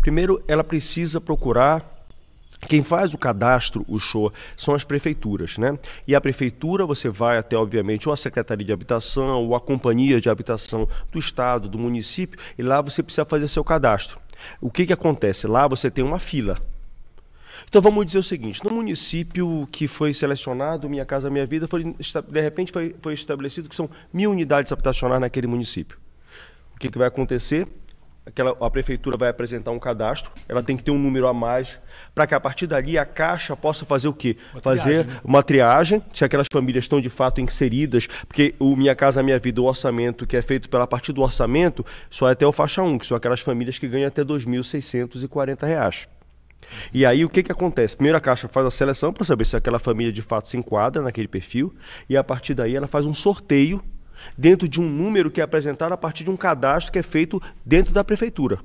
Primeiro, ela precisa procurar quem faz o cadastro, o show, são as prefeituras, né? E a prefeitura você vai até, obviamente, ou a Secretaria de Habitação, ou a Companhia de Habitação do Estado, do município, e lá você precisa fazer seu cadastro. O que, que acontece? Lá você tem uma fila. Então vamos dizer o seguinte: no município que foi selecionado Minha Casa Minha Vida, foi, de repente foi, foi estabelecido que são mil unidades habitacionais naquele município. O que, que vai acontecer? aquela, a prefeitura vai apresentar um cadastro, ela tem que ter um número a mais, para que a partir dali a Caixa possa fazer o quê? Uma fazer triagem, né? uma triagem, se aquelas famílias estão de fato inseridas, porque o Minha Casa Minha Vida, o orçamento que é feito pela partir do orçamento, só é até o faixa 1, que são aquelas famílias que ganham até R$ 2.640. E aí o que, que acontece? Primeiro a Caixa faz a seleção para saber se aquela família de fato se enquadra naquele perfil, e a partir daí ela faz um sorteio dentro de um número que é apresentado a partir de um cadastro que é feito dentro da prefeitura.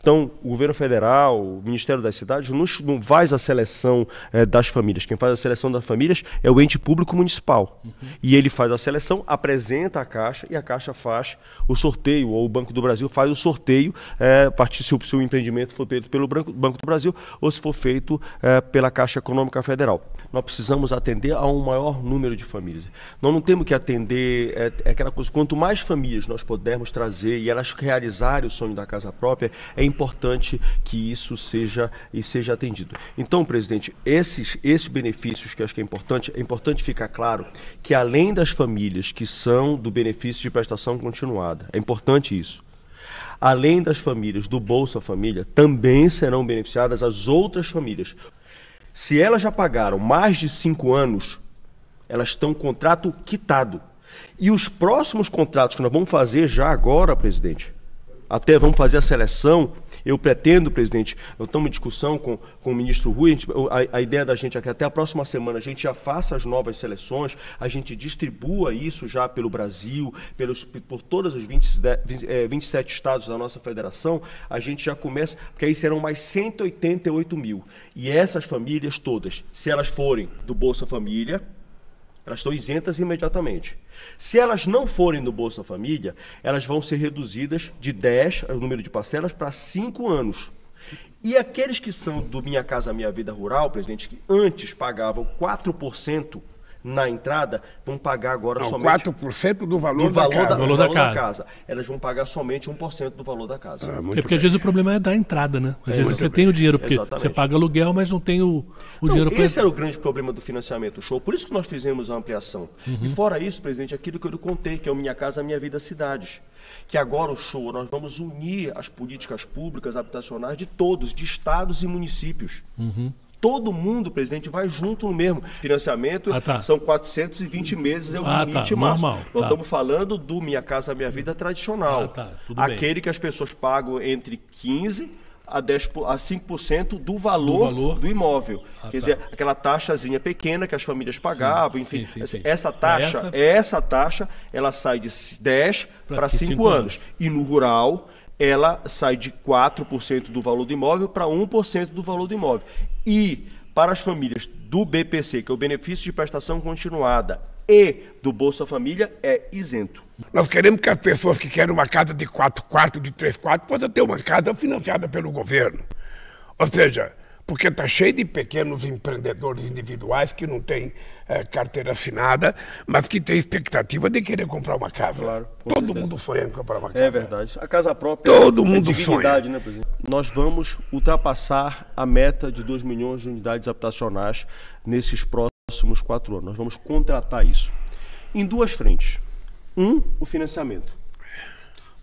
Então, o governo federal, o Ministério das Cidades, não, faz a seleção é, das famílias. Quem faz a seleção das famílias é o ente público municipal. Uhum. E ele faz a seleção, apresenta a Caixa e a Caixa faz o sorteio, ou o Banco do Brasil faz o sorteio, é, a partir se o seu empreendimento for feito pelo Banco do Brasil ou se for feito é, pela Caixa Econômica Federal. Nós precisamos atender a um maior número de famílias. Nós não temos que atender é, aquela coisa, quanto mais famílias nós pudermos trazer e elas realizarem o sonho da casa própria, é importante que isso seja e seja atendido. Então, presidente, esses, esses benefícios que acho que é importante, é importante ficar claro que além das famílias que são do benefício de prestação continuada, é importante isso além das famílias do Bolsa Família, também serão beneficiadas as outras famílias. Se elas já pagaram mais de cinco anos, elas estão contrato quitado. E os próximos contratos que nós vamos fazer já agora, presidente, até vamos fazer a seleção. Eu pretendo, presidente, eu estou em discussão com, com o ministro Rui, a, gente, a, a, ideia da gente é que até a próxima semana a gente já faça as novas seleções, a gente distribua isso já pelo Brasil, pelos, por todos os 20, 27 estados da nossa federação, a gente já começa, porque aí serão mais 188 mil. E essas famílias todas, se elas forem do Bolsa Família, elas estão isentas imediatamente. Se elas não forem no Bolsa Família, elas vão ser reduzidas de 10, o número de parcelas, para 5 anos. E aqueles que são do Minha Casa Minha Vida Rural, presidente, que antes pagavam 4% na entrada vão pagar agora Não, somente. 4% do valor, do valor, da, casa. Da, valor, da, valor casa. da, casa. Elas vão pagar somente 1% do valor da casa. Ah, é porque bem. às vezes o problema é da entrada, né? Às é, vezes você bem. tem o dinheiro, porque Exatamente. você paga aluguel, mas não tem o, o não, dinheiro para. Esse era o grande problema do financiamento do show. Por isso que nós fizemos a ampliação. Uhum. E fora isso, presidente, aquilo que eu contei, que é o Minha Casa Minha Vida Cidades. Que agora o show, nós vamos unir as políticas públicas habitacionais de todos, de estados e municípios. Uhum todo mundo, presidente, vai junto no mesmo. Financiamento ah, tá. são 420 meses, é o ah, limite tá, máximo. Nós tá. estamos falando do Minha Casa Minha Vida tradicional. Ah, tá. Aquele bem. que as pessoas pagam entre 15 a, 10, a 5% do valor, do valor do imóvel. Ah, Quer tá. dizer, aquela taxazinha pequena que as famílias pagavam, sim, enfim. Sim, sim, essa taxa, essa... essa... taxa, ela sai de 10 para 5, 5 anos. anos. E no rural, ela sai de 4% do valor do imóvel para 1% do valor do imóvel. E para as famílias do BPC, que é o benefício de prestação continuada, e do Bolsa Família é isento. Nós queremos que as pessoas que querem uma casa de 4 quartos, de 3 quartos, possam ter uma casa financiada pelo governo. Ou seja, porque está cheio de pequenos empreendedores individuais que não têm é, carteira assinada, mas que têm expectativa de querer comprar uma casa. Claro, Todo certeza. mundo sonha em comprar uma é casa. É verdade. A casa própria Todo é, mundo é dignidade, sonha. né, presidente? Nós vamos ultrapassar a meta de 2 milhões de unidades habitacionais nesses próximos quatro anos. Nós vamos contratar isso. Em duas frentes. Um, o financiamento.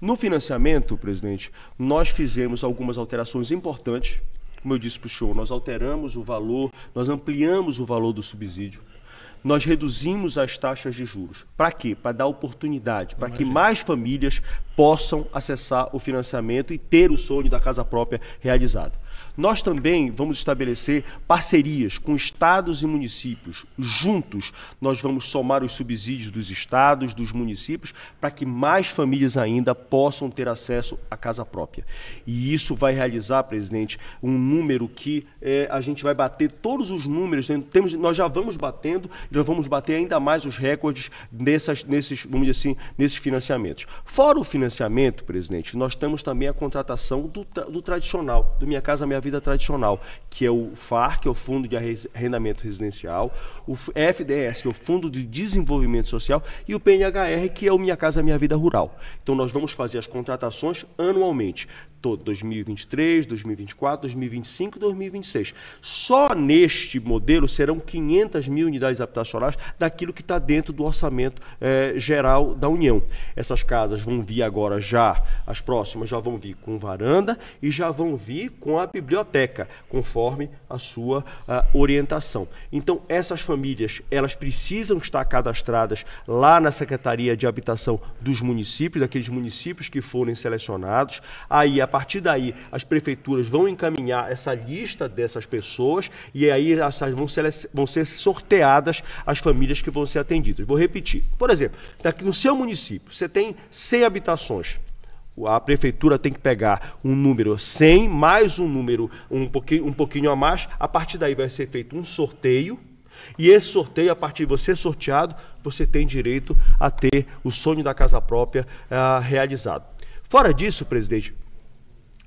No financiamento, presidente, nós fizemos algumas alterações importantes como eu disse para o show, nós alteramos o valor, nós ampliamos o valor do subsídio, nós reduzimos as taxas de juros. Para quê? Para dar oportunidade, para que mais famílias possam acessar o financiamento e ter o sonho da casa própria realizado. Nós também vamos estabelecer parcerias com estados e municípios. Juntos, nós vamos somar os subsídios dos estados, dos municípios, para que mais famílias ainda possam ter acesso à casa própria. E isso vai realizar, presidente, um número que é, a gente vai bater todos os números. Né? Temos, nós já vamos batendo e nós vamos bater ainda mais os recordes nessas, nesses, vamos dizer assim, nesses financiamentos. Fora o financiamento, presidente, nós temos também a contratação do, do tradicional, do Minha Casa minha vida tradicional, que é o FAR, que é o Fundo de Arrendamento Residencial, o FDS, que é o Fundo de Desenvolvimento Social, e o PNHR, que é o Minha Casa Minha Vida Rural. Então nós vamos fazer as contratações anualmente, todo 2023, 2024, 2025 e 2026. Só neste modelo serão 500 mil unidades habitacionais daquilo que está dentro do orçamento eh, geral da União. Essas casas vão vir agora já, as próximas já vão vir com varanda e já vão vir com a biblioteca, conforme a sua ah, orientação. Então, essas famílias, elas precisam estar cadastradas lá na Secretaria de Habitação dos municípios, daqueles municípios que forem selecionados. Aí, a partir daí, as prefeituras vão encaminhar essa lista dessas pessoas e aí vão, vão ser sorteadas as famílias que vão ser atendidas. Vou repetir. Por exemplo, no seu município, você tem 100 habitações a prefeitura tem que pegar um número 100 mais um número um pouquinho, um pouquinho a mais. A partir daí vai ser feito um sorteio. E esse sorteio, a partir de você sorteado, você tem direito a ter o sonho da casa própria uh, realizado. Fora disso, presidente,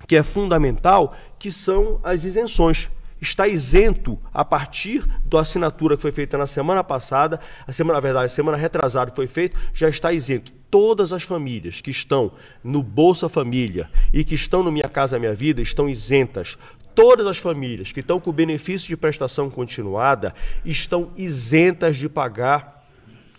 que é fundamental, que são as isenções está isento a partir da assinatura que foi feita na semana passada, a semana, na verdade, a semana retrasada foi feita, já está isento todas as famílias que estão no Bolsa Família e que estão no Minha Casa Minha Vida estão isentas. Todas as famílias que estão com benefício de prestação continuada estão isentas de pagar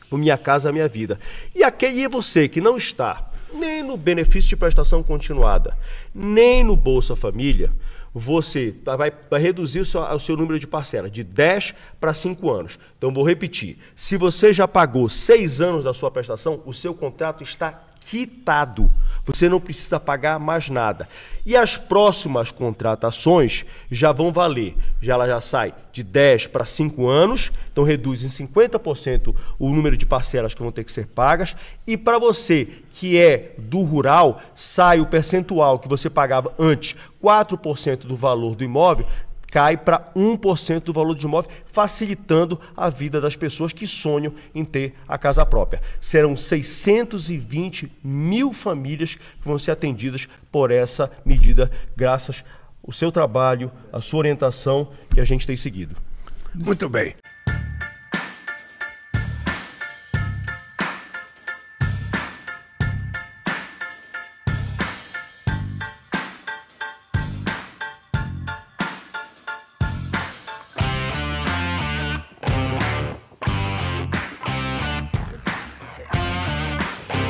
o Minha Casa Minha Vida. E aquele e você que não está nem no benefício de prestação continuada, nem no Bolsa Família, você tá, vai, reduzir o seu, o seu número de parcelas de 10 para 5 anos. Então, vou repetir: se você já pagou 6 anos da sua prestação, o seu contrato está quitado. Você não precisa pagar mais nada. E as próximas contratações já vão valer. Já ela já sai de 10 para 5 anos, então reduz em 50% o número de parcelas que vão ter que ser pagas. E para você que é do rural, sai o percentual que você pagava antes, 4% do valor do imóvel, cai para 1% do valor do imóvel, facilitando a vida das pessoas que sonham em ter a casa própria. Serão 620 mil famílias que vão ser atendidas por essa medida, graças ao seu trabalho, à sua orientação que a gente tem seguido. Muito bem.